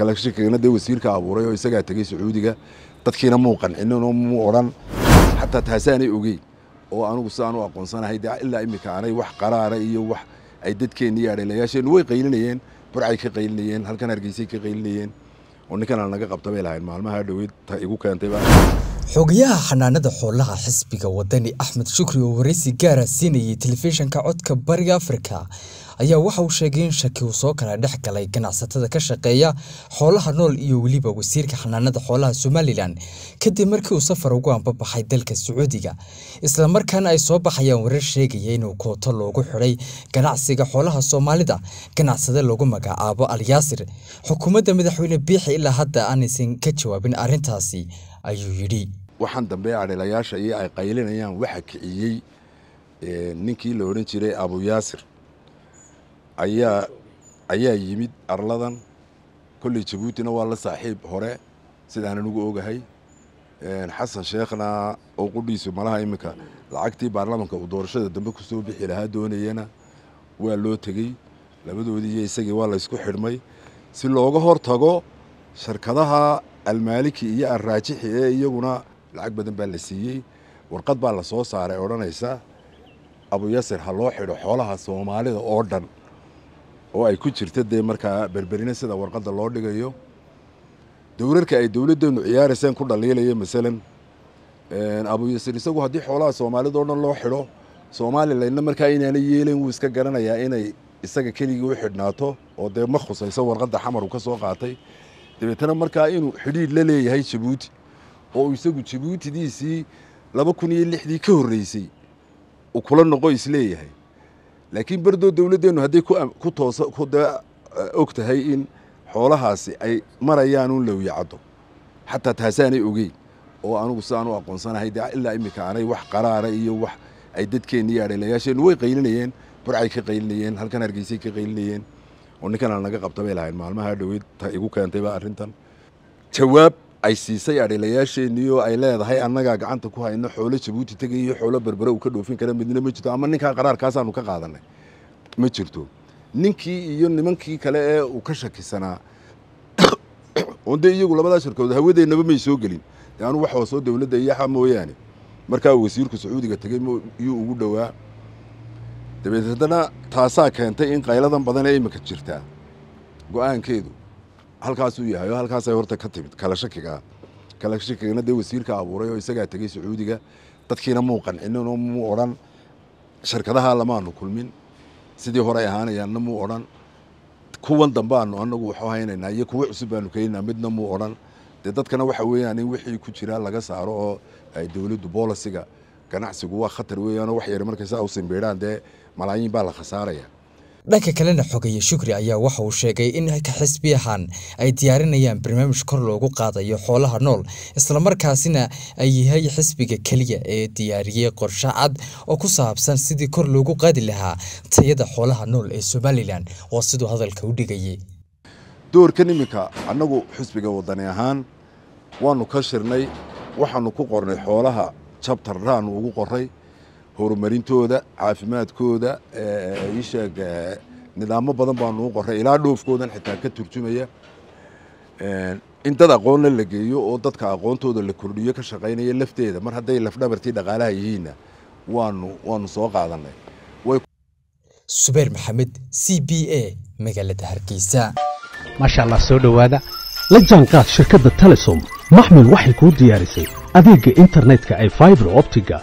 kala dee wasiirka abuuray oo isagaa tegay sacuudiga dadkiina muu qancinin muu odhan xataa taasaanay ogey oo anugu sidaan u aqoonsanahay dee ilaa iminka aanay wax qaraara iyo wax ay dadkeenna iyo way qaylinayeen burcay ka qaylinayeen halkan hargeysay ka qaylinayeen oo ninkan aan naga qabta bay lahayn maalmaha dhoweed ta igu keentayba xogayaha xanaanada xoolaha xisbiga wadani axmed shukri oo wareysi gaara siinayay telefishinka codka bariga afrika ayaa waxa uu sheegay in shaki uu soo kala dhex galay ganacsatada ka shaqeeya xoolaha nool iyo weliba wasiirka xanaanada xoolaha somalilan kadib markii uu safar ugu ambabaxay dalka sacuudiga isla markaana ay soo baxayaan warar sheegaya inuu kooto loogu xidhay ganacsiga xoolaha soomaalida ganacsade lagu magacaabo alyaasir xukuumadda madaxweyne biixi ilaa hadda aanaysan ka jawaabin arrintaasi ayuu yidhi waxaan dambe adheelayaasha iyo ay qaylinayaan waxa kiciyey eh, ninkii la odhan jiray abu yaasir ayaa ayaa yimid arladan kolley jabuutina waa la saaxiib hore sidaan anugu ogahay xasan sheekhna oo qudhiisa malaha iminka lacagtii baarlamanka uu doorashada dambe ku soo bixi lahaa doonayana waa loo tegey labadoodii isagii waa laysku xidhmay si looga hor tago shirkadaha almaaliki iyo alraajixi ee iyaguna lacag badan baa la siiyey warqad baa la soo saaray odhanaysa abuyasir ha loo xidho xoolaha soomaalida oo dhan oo ay ku jirta dee markaa berberina sida warqadda loo dhigayo dowrarka ay dowladdeenu ciyaarayseen ku dhaliilaya masalan abuyasiir isagu haddii xoolaha soomaalida o dhan loo xidho soomalilanna markaa inaanay yeelan wuu iska garanayaa inay isaga keligii u xidhnaato oo dee ma khusayso warqadda xamar uu ka soo qaatay dabeetana markaa inuu xidhiidh la leeyahay jabuuti oo isagu jabuutidiisii laba kun iyo lixdii ka horreysay uu kula noqo isleeyahay laakiin bardoo dawladdeennu hadday ku toos e, og tahay in xoolahaasi ay marayaanuun lawyacaddo xataa taasaanay ogeyn oo anugu sidaan u aqoonsanahay de ilaa iminka aanay wax qaraara iyo wax ay dadkeenni iyo way qaylinayeen burcay ka qaylinayeen halkan hargeysay ka qaylinayeen oo ninkan aan naga qabta bay lahayn maalmaha dhaweyd ta igu keentayba arrintan jawaab ay siisay adhelayaasheenii ay leedahay annagaa gacanta ku hayno xoolo jabuuti tegaya iyo xoolo berbere uu ka dhoofin kara midna ma jirto ama ninkaa qaraarkaasaanu ka qaadanay ma jirto ninkii iyo nimankii kale ee uu ka shakisanaa oon dee iyagu labadaa shirkood hawadeennaba may soo gelin de anuu wax hoosoo dowladda iyaxa mooyaane markaa wasiirku sacuudiga tegey iyuu ugu dhowaa dabeed taasaa keentay in qayladan badan ee iminka jirtaa go'aankeedu halkaasuu yahay oo halkaasay horta ka timid kala shakigaa kala shakigana dee wasiirka abuuray oo isagaa tegey sacuudiga dadkiina muu qancinin oo muu odhan shirkadaha lamaanu kulmin sidii hore ahaanayaanna muu odhan kuwan dambaanu anagu waxu haynaynaa iyo kuwo cusub baanu keenaynaa midna muu odhan dee dadkana waxa weeyaan in wixii ku jira laga saaro oo dowladdu boolasiga ganacsigu waa khatar weeyaanoo wax yar markay saa dee malaayiin baa la khasaaraya dhanka kalena xogeeye shukri ayaa waxa uu sheegay in xisbi ahaan ay diyaarinayaan barnaamij kor loogu qaadayo xoolaha nool islamarkaasina ay yahay xisbiga keliya ee diyaariyey qorshe cad oo ku saabsan sidii kor loogu qaadi lahaa tayada xoolaha nool ee somalilan waa siduu hadalka u dhigayay doorkan iminka annagu xisbiga wadani ahaan waanu ka shirnay waxaanu ku qornay xoolaha jabtarraanu ugu qoray horumarintooda caafimaadkooda iisheeg nidaamo badan baanu u qoray ilaa dhoofkoodan xitaa ka turjumaya in dad aqoonna la geeyo oo dadka aqoontooda la kordhiyo ka shaqaynaya lafteeda mar hadday lafdhabartii dhaqaalaha yihiinna waanu waanu soo qaadanay subeer maxamed c b a magaalada hargeysa maasha allah soo dhowaada la jaanqaad shirkadda telesom maxmed waxay kuu diyaarisay adeegga internetka ee faibar optiga